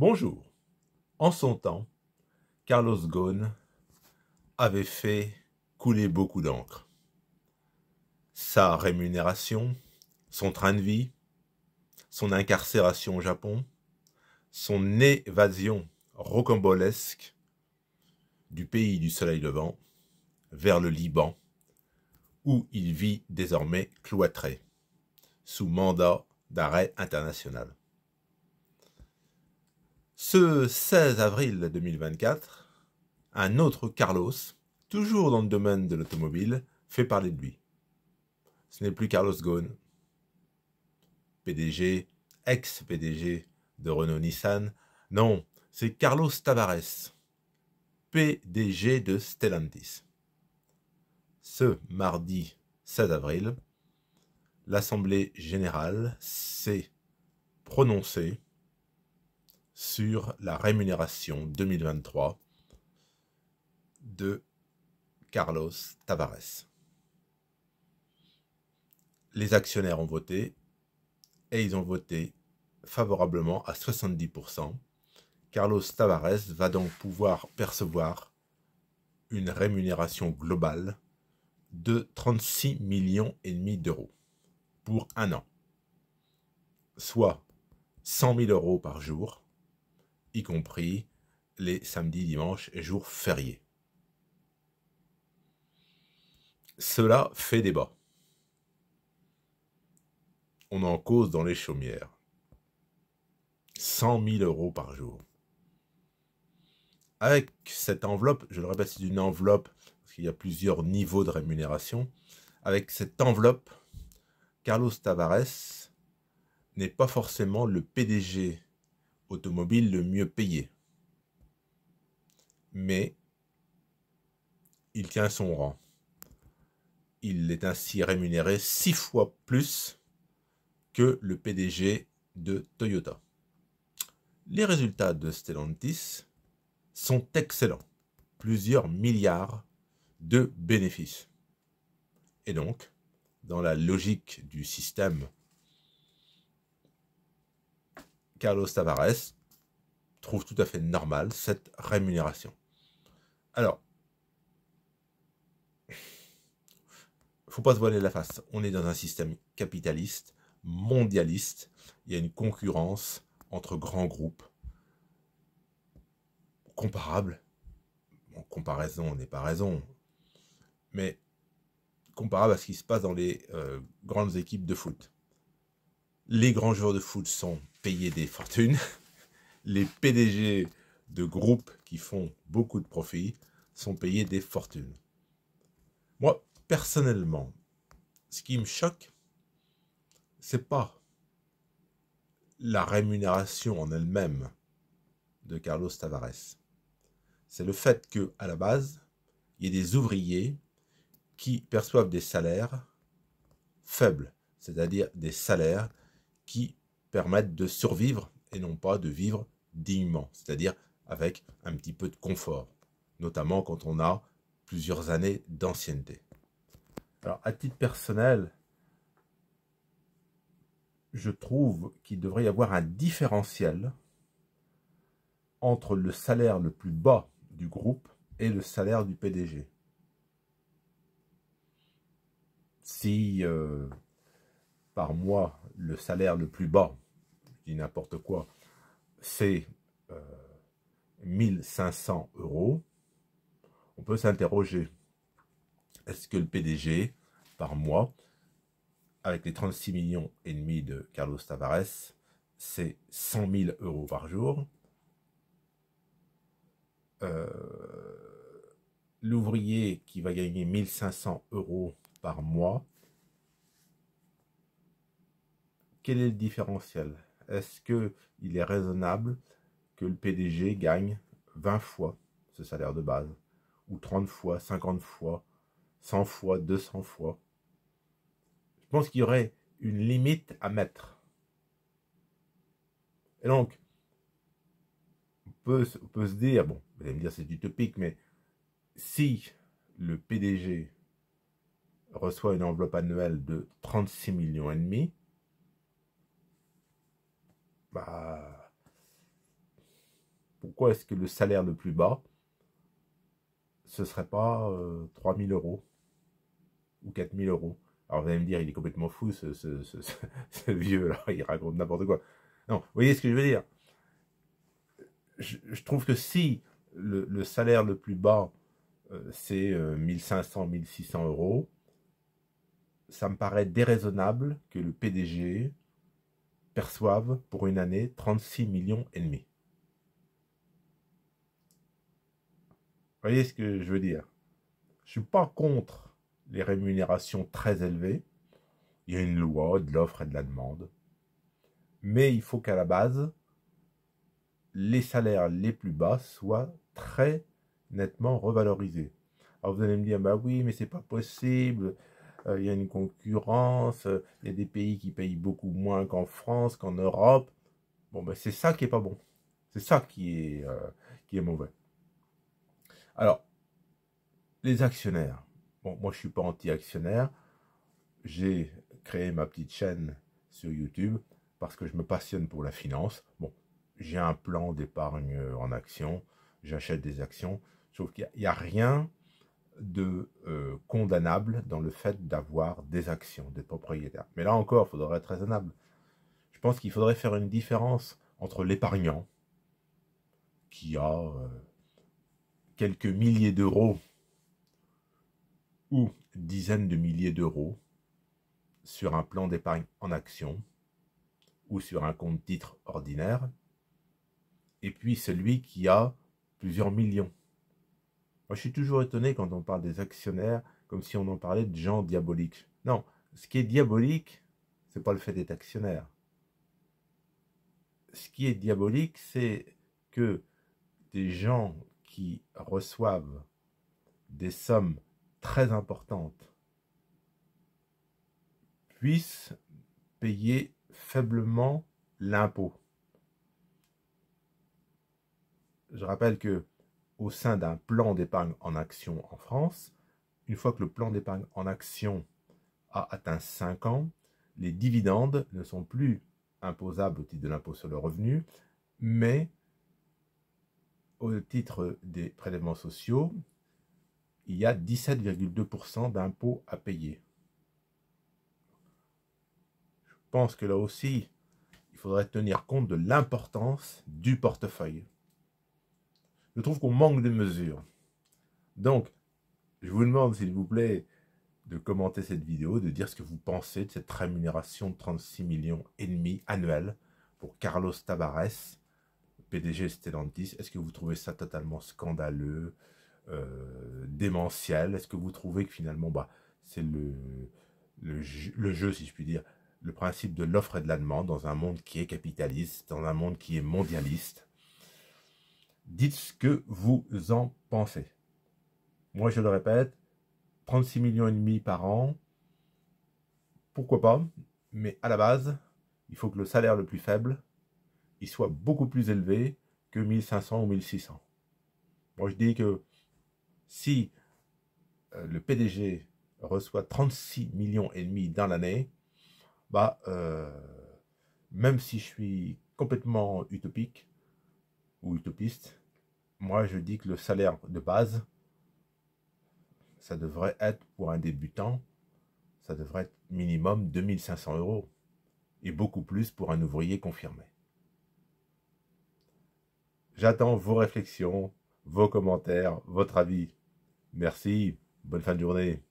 Bonjour. En son temps, Carlos Ghosn avait fait couler beaucoup d'encre. Sa rémunération, son train de vie, son incarcération au Japon, son évasion rocambolesque du pays du soleil levant vers le Liban, où il vit désormais cloîtré, sous mandat d'arrêt international. Ce 16 avril 2024, un autre Carlos, toujours dans le domaine de l'automobile, fait parler de lui. Ce n'est plus Carlos Ghosn, PDG, ex-PDG de Renault-Nissan. Non, c'est Carlos Tavares, PDG de Stellantis. Ce mardi 16 avril, l'Assemblée générale s'est prononcée sur la rémunération 2023 de Carlos Tavares. Les actionnaires ont voté et ils ont voté favorablement à 70%. Carlos Tavares va donc pouvoir percevoir une rémunération globale de 36 millions et demi d'euros pour un an, soit 100 000 euros par jour y compris les samedis, dimanches et jours fériés. Cela fait débat. On en cause dans les chaumières. 100 000 euros par jour. Avec cette enveloppe, je le répète, c'est une enveloppe, parce qu'il y a plusieurs niveaux de rémunération. Avec cette enveloppe, Carlos Tavares n'est pas forcément le PDG automobile le mieux payé. Mais il tient son rang. Il est ainsi rémunéré six fois plus que le PDG de Toyota. Les résultats de Stellantis sont excellents. Plusieurs milliards de bénéfices. Et donc, dans la logique du système Carlos Tavares trouve tout à fait normal cette rémunération. Alors, il ne faut pas se voiler la face. On est dans un système capitaliste, mondialiste. Il y a une concurrence entre grands groupes Comparable. En comparaison on n'est pas raison, mais comparable à ce qui se passe dans les euh, grandes équipes de foot. Les grands joueurs de foot sont des fortunes. Les PDG de groupes qui font beaucoup de profits sont payés des fortunes. Moi, personnellement, ce qui me choque, c'est pas la rémunération en elle-même de Carlos Tavares. C'est le fait que, à la base, il y a des ouvriers qui perçoivent des salaires faibles, c'est-à-dire des salaires qui permettent de survivre et non pas de vivre dignement, c'est-à-dire avec un petit peu de confort, notamment quand on a plusieurs années d'ancienneté. Alors, à titre personnel, je trouve qu'il devrait y avoir un différentiel entre le salaire le plus bas du groupe et le salaire du PDG. Si euh, par mois, le salaire le plus bas, dit n'importe quoi, c'est 1500 euh, euros, on peut s'interroger. Est-ce que le PDG, par mois, avec les 36 millions et demi de Carlos Tavares, c'est 100 000 euros par jour euh, L'ouvrier qui va gagner 1500 euros par mois, quel est le différentiel Est-ce qu'il est raisonnable que le PDG gagne 20 fois ce salaire de base Ou 30 fois, 50 fois, 100 fois, 200 fois Je pense qu'il y aurait une limite à mettre. Et donc, on peut, se dire, bon, vous allez me dire c'est utopique, mais si le PDG reçoit une enveloppe annuelle de 36 millions et demi, bah, pourquoi est-ce que le salaire le plus bas, ce serait pas 3 euh, 000 euros ou 000 euros Alors vous allez me dire, il est complètement fou ce, vieux-là, il raconte n'importe quoi. Non, vous voyez ce que je veux dire je, trouve que si le, salaire le plus bas, euh, c'est c'est 500, 1500, 1600 euros, ça me paraît déraisonnable que le PDG perçoivent pour une année 36 millions et demi. Vous voyez ce que je veux dire Je suis pas contre les rémunérations très élevées. Il y a une loi de l'offre et de la demande. Mais il faut qu'à la base, les salaires les plus bas soient très nettement revalorisés. Alors vous allez me dire, bah oui, mais c'est pas possible. Euh, il y a une concurrence, euh, il y a des pays qui payent beaucoup moins qu'en France, qu'en Europe. Bon, ben c'est ça qui est pas bon. C'est ça qui est, euh, qui est mauvais. Alors, les actionnaires. Bon, moi, je ne suis pas anti-actionnaire. J'ai créé ma petite chaîne sur YouTube parce que je me passionne pour la finance. Bon, j'ai un plan d'épargne en actions. J'achète des actions. Sauf qu'il n'y a, rien de euh, condamnable dans le fait d'avoir des actions, des propriétaires. Mais là encore, il faudrait être raisonnable. Je pense qu'il faudrait faire une différence entre l'épargnant, qui a euh, quelques milliers d'euros ou dizaines de milliers d'euros sur un plan d'épargne en action ou sur un compte titre ordinaire, et puis celui qui a plusieurs millions moi, je suis toujours étonné quand on parle des actionnaires comme si on en parlait de gens diaboliques. Non, ce qui est diabolique, c'est pas le fait d'être actionnaire. Ce qui est diabolique, c'est que des gens qui reçoivent des sommes très importantes puissent payer faiblement l'impôt. Je rappelle que au sein d'un plan d'épargne en action en France. Une fois que le plan d'épargne en action a atteint 5 ans, les dividendes ne sont plus imposables au titre de l'impôt sur le revenu, mais au titre des prélèvements sociaux, il y a 17,2% d'impôts à payer. Je pense que là aussi, il faudrait tenir compte de l'importance du portefeuille je trouve qu'on manque de mesures. Donc, je vous demande, s'il vous plaît, de commenter cette vidéo, de dire ce que vous pensez de cette rémunération de 36 millions et demi annuels pour Carlos Tavares, PDG Stellantis. Est-ce que vous trouvez ça totalement scandaleux, euh, démentiel Est-ce que vous trouvez que finalement, bah, c'est le jeu, si je puis dire, le principe de l'offre et de la demande dans un monde qui est capitaliste, dans un monde qui est mondialiste Dites ce que vous en pensez. Moi, je le répète, 36 millions et demi par an, pourquoi pas, mais à la base, il faut que le salaire le plus faible, il soit beaucoup plus élevé que 1500 ou 1600. Moi, je dis que si euh, le PDG reçoit 36 millions et demi dans l'année, bah, euh, même si je suis complètement utopique ou utopiste, moi je dis que le salaire de base, ça devrait être pour un débutant, ça devrait être minimum 2500 euros et beaucoup plus pour un ouvrier confirmé. J'attends vos réflexions, vos commentaires, votre avis. Merci, bonne fin de journée.